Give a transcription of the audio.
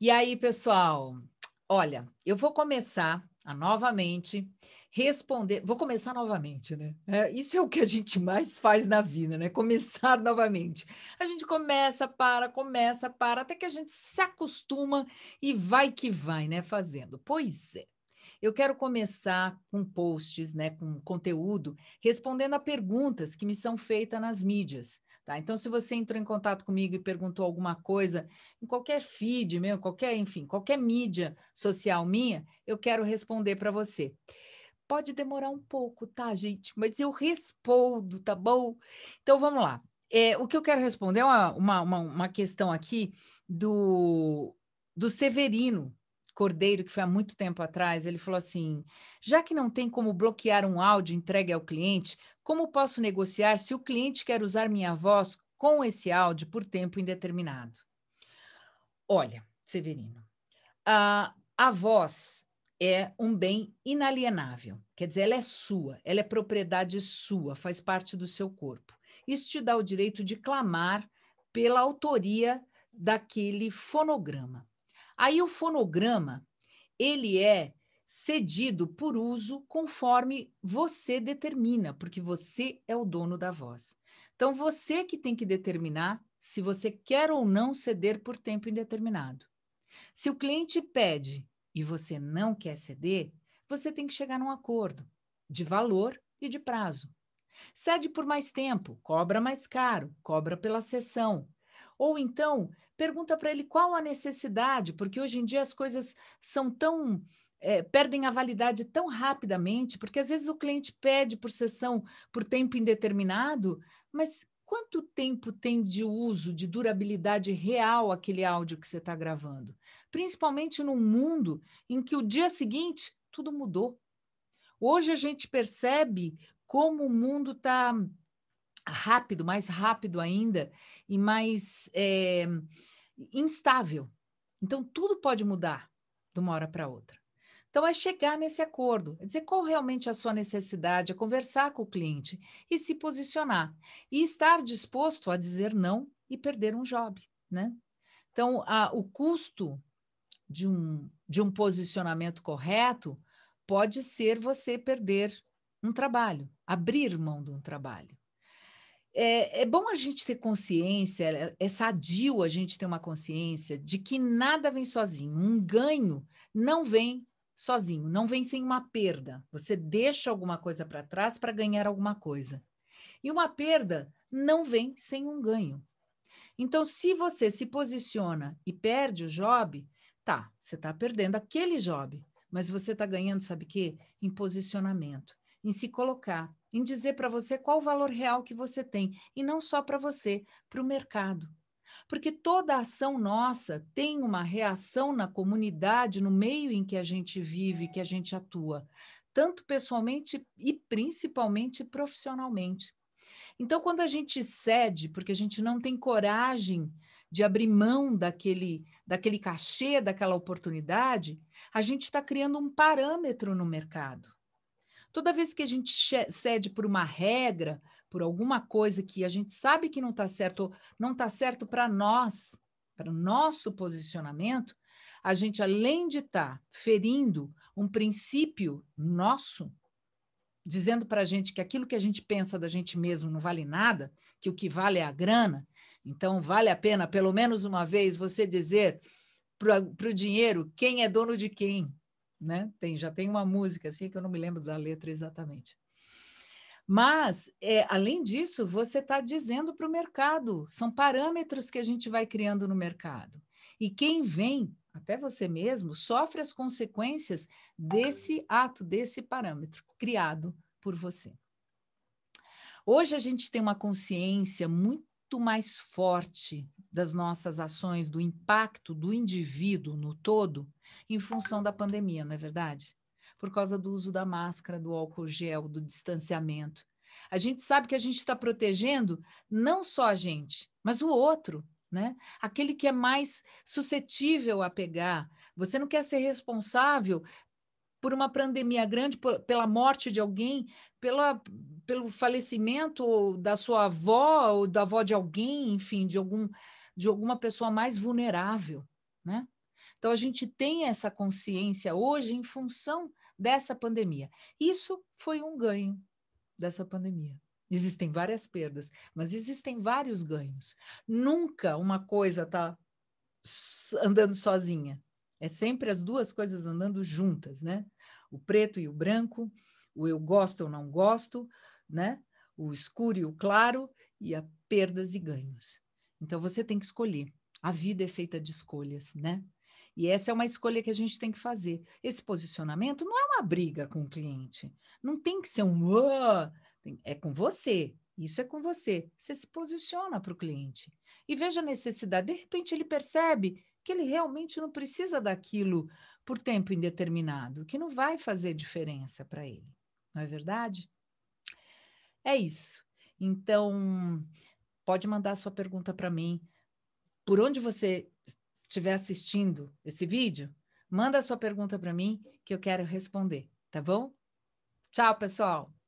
E aí, pessoal, olha, eu vou começar a novamente responder. Vou começar novamente, né? É, isso é o que a gente mais faz na vida, né? Começar novamente. A gente começa, para, começa, para, até que a gente se acostuma e vai que vai, né? Fazendo. Pois é. Eu quero começar com posts, né, com conteúdo, respondendo a perguntas que me são feitas nas mídias. Tá? Então, se você entrou em contato comigo e perguntou alguma coisa, em qualquer feed meu, qualquer, enfim, qualquer mídia social minha, eu quero responder para você. Pode demorar um pouco, tá, gente? Mas eu respondo, tá bom? Então, vamos lá. É, o que eu quero responder é uma, uma, uma, uma questão aqui do, do Severino, Cordeiro, que foi há muito tempo atrás, ele falou assim: já que não tem como bloquear um áudio entregue ao cliente, como posso negociar se o cliente quer usar minha voz com esse áudio por tempo indeterminado? Olha, Severino, a, a voz é um bem inalienável, quer dizer, ela é sua, ela é propriedade sua, faz parte do seu corpo. Isso te dá o direito de clamar pela autoria daquele fonograma. Aí o fonograma, ele é cedido por uso conforme você determina, porque você é o dono da voz. Então você que tem que determinar se você quer ou não ceder por tempo indeterminado. Se o cliente pede e você não quer ceder, você tem que chegar num acordo de valor e de prazo. Cede por mais tempo, cobra mais caro, cobra pela sessão, ou então, pergunta para ele qual a necessidade, porque hoje em dia as coisas são tão. É, perdem a validade tão rapidamente, porque às vezes o cliente pede por sessão por tempo indeterminado, mas quanto tempo tem de uso, de durabilidade real aquele áudio que você está gravando? Principalmente num mundo em que o dia seguinte tudo mudou. Hoje a gente percebe como o mundo está rápido, mais rápido ainda e mais é, instável. Então, tudo pode mudar de uma hora para outra. Então, é chegar nesse acordo, é dizer qual realmente é a sua necessidade, é conversar com o cliente e se posicionar. E estar disposto a dizer não e perder um job, né? Então, a, o custo de um, de um posicionamento correto pode ser você perder um trabalho, abrir mão de um trabalho. É, é, bom a gente ter consciência, é, é sadio a gente ter uma consciência de que nada vem sozinho. Um ganho não vem sozinho, não vem sem uma perda. Você deixa alguma coisa para trás para ganhar alguma coisa. E uma perda não vem sem um ganho. Então, se você se posiciona e perde o job, tá, você está perdendo aquele job, mas você está ganhando, sabe o quê? Em posicionamento em se colocar, em dizer para você qual o valor real que você tem, e não só para você, para o mercado. Porque toda ação nossa tem uma reação na comunidade, no meio em que a gente vive, que a gente atua, tanto pessoalmente e principalmente profissionalmente. Então, quando a gente cede, porque a gente não tem coragem de abrir mão daquele, daquele cachê, daquela oportunidade, a gente está criando um parâmetro no mercado. Toda vez que a gente cede por uma regra, por alguma coisa que a gente sabe que não está certo, não está certo para nós, para o nosso posicionamento, a gente, além de estar tá ferindo um princípio nosso, dizendo para a gente que aquilo que a gente pensa da gente mesmo não vale nada, que o que vale é a grana, então vale a pena, pelo menos uma vez, você dizer para o dinheiro quem é dono de quem né? Tem, já tem uma música assim que eu não me lembro da letra exatamente. Mas, é, além disso, você está dizendo para o mercado, são parâmetros que a gente vai criando no mercado. E quem vem, até você mesmo, sofre as consequências desse ato, desse parâmetro criado por você. Hoje a gente tem uma consciência muito muito mais forte das nossas ações, do impacto do indivíduo no todo, em função da pandemia, não é verdade? Por causa do uso da máscara, do álcool gel, do distanciamento. A gente sabe que a gente está protegendo não só a gente, mas o outro, né? Aquele que é mais suscetível a pegar. Você não quer ser responsável por uma pandemia grande, por, pela morte de alguém, pela, pelo falecimento da sua avó ou da avó de alguém, enfim, de, algum, de alguma pessoa mais vulnerável, né? Então, a gente tem essa consciência hoje em função dessa pandemia. Isso foi um ganho dessa pandemia. Existem várias perdas, mas existem vários ganhos. Nunca uma coisa está andando sozinha. É sempre as duas coisas andando juntas, né? O preto e o branco, o eu gosto ou não gosto, né? O escuro e o claro e a perdas e ganhos. Então você tem que escolher. A vida é feita de escolhas, né? E essa é uma escolha que a gente tem que fazer. Esse posicionamento não é uma briga com o cliente. Não tem que ser um. Oh! É com você. Isso é com você. Você se posiciona para o cliente. E veja a necessidade. De repente ele percebe que ele realmente não precisa daquilo por tempo indeterminado, que não vai fazer diferença para ele. Não é verdade? É isso. Então, pode mandar sua pergunta para mim. Por onde você estiver assistindo esse vídeo, manda sua pergunta para mim que eu quero responder, tá bom? Tchau, pessoal!